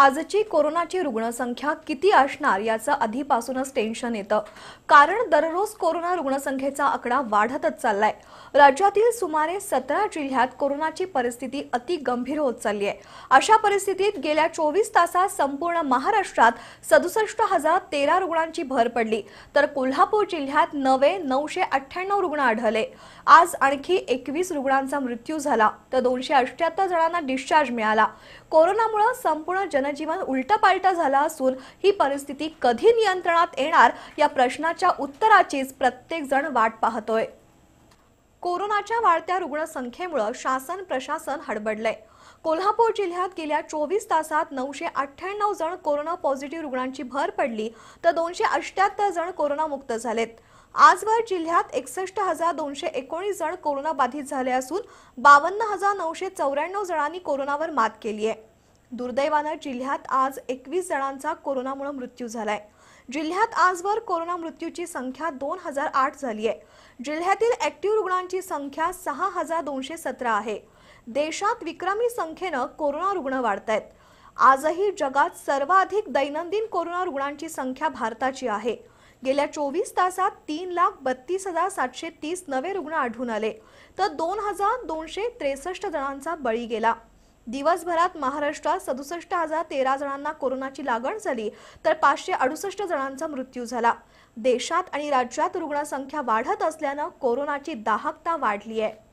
आजची कोरोनाची रुग्णसंख्या किती असणार याचं आधीपासूनच टेन्शन येतं कारण दररोज कोरोना रुग्णसंख्येचा आकडा वाढतच चाललाय राज्यातील सुमारे सतरा जिल्ह्यात कोरोनाची परिस्थिती अति गंभीर होत चालली आहे अशा परिस्थितीत गेल्या चोवीस तासात संपूर्ण महाराष्ट्रात सदुसष्ट हजार तेरा रुग्णांची भर पडली तर कोल्हापूर जिल्ह्यात नवे नऊशे अठ्ठ्याण्णव रुग्ण आढळले आज आणखी एकवीस रुग्णांचा मृत्यू झाला तर दोनशे अठ्ठ्याहत्तर जणांना डिस्चार्ज मिळाला कोरोनामुळे संपूर्ण जनजीवन उलटापालटा झाला असून ही परिस्थिती कधी नियंत्रणात येणार या प्रश्नाच्या उत्तराचीच प्रत्येक जण वाट पाहतोय कोरोनाच्या वाढत्या रुग्णसंख्येमुळे शासन प्रशासन हडबडलंय कोल्हापूर जिल्ह्यात गेल्या चोवीस तासात नऊशे अठ्ठ्याण्णव जण कोरोना पॉझिटिव्ह रुग्णांची भर पडली तर दोनशे अष्ट्याहत्तर जण कोरोनामुक्त झालेत आजवर जिल्ह्यात एकसष्ट हजार दोनशे एकोणीस जण कोरोना बाधित झाले असून बावन्न हजार नऊशे चौऱ्याण्णव जणांनी कोरोनावर मात केली आहे दुर्दैवानं जिल्ह्यात आज एकवीस जणांचा कोरोनामुळे मृत्यू झालाय जिल्ह्यात आजवर कोरोना मृत्यूची संख्या दोन हजार आठ झाली आहे जिल्ह्यातील ऍक्टिव्ह रुग्णांची संख्या सहा हजार दोनशे सतरा आहे देशात विक्रमी संख्येनं कोरोना रुग्ण वाढत आहेत आजही जगात सर्वाधिक दैनंदिन कोरोना रुग्णांची संख्या भारताची आहे गेल्या चोवीस तासात तीन लाख बत्तीस हजार सातशे तीस नवे रुग्ण आढळून आले तर दोन हजार दोनशे त्रेसष्ट जणांचा बळी गेला दिवसभरात महाराष्ट्रात सदुसष्ट हजार तेरा जणांना कोरोनाची लागण झाली तर पाचशे अडुसष्ट जणांचा मृत्यू झाला देशात आणि राज्यात रुग्णसंख्या वाढत असल्यानं कोरोनाची दाहकता वाढली आहे